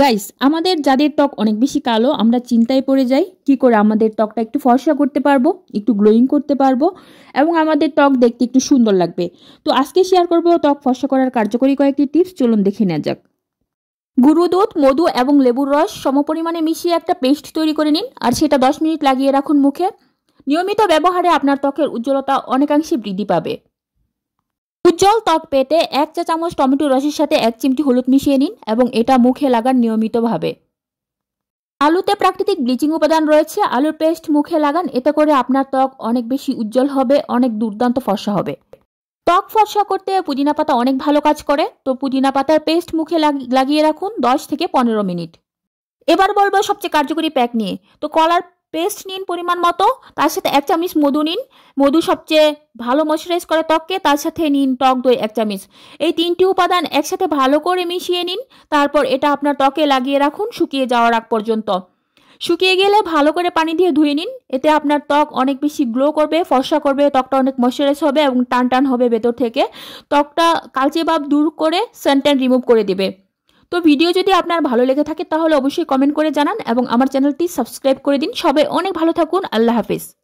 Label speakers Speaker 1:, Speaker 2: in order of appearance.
Speaker 1: guys আমাদের যাদের ত্বক অনেক বেশি কালো আমরা চিন্তায় পড়ে যাই কি করে আমাদের ত্বকটা একটু ফর্সা করতে পারবো একটু গ্লোয়িং করতে পারবো এবং আমাদের ত্বক দেখতে একটু সুন্দর লাগবে তো আজকে শেয়ার করব ত্বক ফর্সা করার কার্যকরী কয়েকটি টিপস চলুন দেখে নেওয়া যাক গুরু দুধ মধু এবং লেবুর রস সমপরিমাণে মিশিয়ে একটা পেস্ট তৈরি করে নিন আর সেটা দশ মিনিট লাগিয়ে রাখুন মুখে নিয়মিত ব্যবহারে আপনার ত্বকের উজ্জ্বলতা অনেকাংশে বৃদ্ধি পাবে উজ্জ্বল ত্বক পেতে এক চা চামচ টমেটো রসের সাথে এক চিমটি হলুদ মিশিয়ে নিন এবং এটা মুখে লাগান নিয়মিতভাবে আলুতে প্রাকৃতিক ব্লিচিং উপাদান রয়েছে আলুর পেস্ট মুখে লাগান এতে করে আপনার ত্বক অনেক বেশি উজ্জ্বল হবে অনেক দুর্দান্ত ফর্সা হবে ত্বক ফর্সা করতে পুদিনা পাতা অনেক ভালো কাজ করে তো পুদিনা পাতার পেস্ট মুখে লাগিয়ে রাখুন দশ থেকে পনেরো মিনিট এবার বলবো সবচেয়ে কার্যকরী প্যাক নিয়ে তো কলার পেস্ট নিন পরিমাণ মতো তার সাথে এক চামচ মধু নিন মধু সবচেয়ে ভালো ময়শ্চারাইজ করে ত্বককে তার সাথে নিন টক দই এক চামচ এই তিনটি উপাদান একসাথে ভালো করে মিশিয়ে নিন তারপর এটা আপনার ত্বকে লাগিয়ে রাখুন শুকিয়ে যাওয়ার আগ পর্যন্ত শুকিয়ে গেলে ভালো করে পানি দিয়ে ধুয়ে নিন এতে আপনার ত্বক অনেক বেশি গ্লো করবে ফর্সা করবে ত্বকটা অনেক ময়শ্চারাইজ হবে এবং টান টান হবে ভেতর থেকে ত্বকটা কালচে ভাব দূর করে স্যান্টান রিমুভ করে দেবে তো ভিডিও যদি আপনার ভালো লেগে থাকে তাহলে অবশ্যই কমেন্ট করে জানান এবং আমার চ্যানেলটি সাবস্ক্রাইব করে দিন সবাই অনেক ভালো থাকুন আল্লাহ হাফিজ